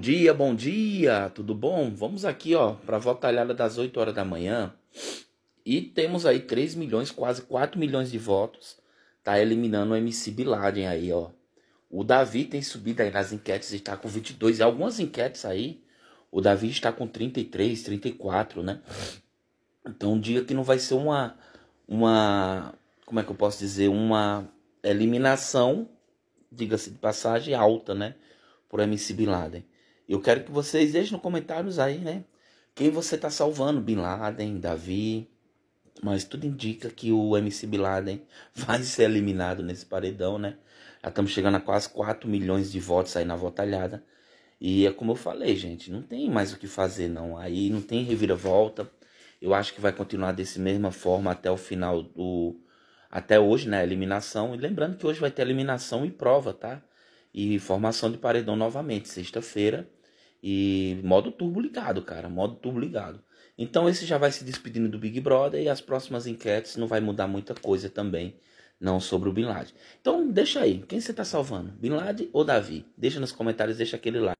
Bom dia, bom dia, tudo bom? Vamos aqui, ó, para a votalhada das 8 horas da manhã. E temos aí 3 milhões, quase 4 milhões de votos. Tá eliminando o MC Bin Laden aí, ó. O Davi tem subido aí nas enquetes tá e está com 22. E algumas enquetes aí, o Davi está com 33, 34, né? Então, um dia que não vai ser uma. uma como é que eu posso dizer? Uma eliminação, diga-se de passagem, alta, né? Por MC Bin Laden. Eu quero que vocês deixem nos comentários aí, né? Quem você tá salvando? Bin Laden, Davi. Mas tudo indica que o MC Bin Laden vai ser eliminado nesse paredão, né? Já estamos chegando a quase 4 milhões de votos aí na votalhada. E é como eu falei, gente, não tem mais o que fazer não. Aí não tem reviravolta. Eu acho que vai continuar desse mesma forma até o final do até hoje, né, eliminação. E lembrando que hoje vai ter eliminação e prova, tá? E formação de paredão novamente sexta-feira. E modo turbo ligado, cara, modo turbo ligado. Então esse já vai se despedindo do Big Brother e as próximas enquetes não vai mudar muita coisa também, não sobre o Bin Laden. Então deixa aí, quem você tá salvando? Bin Laden ou Davi? Deixa nos comentários, deixa aquele like.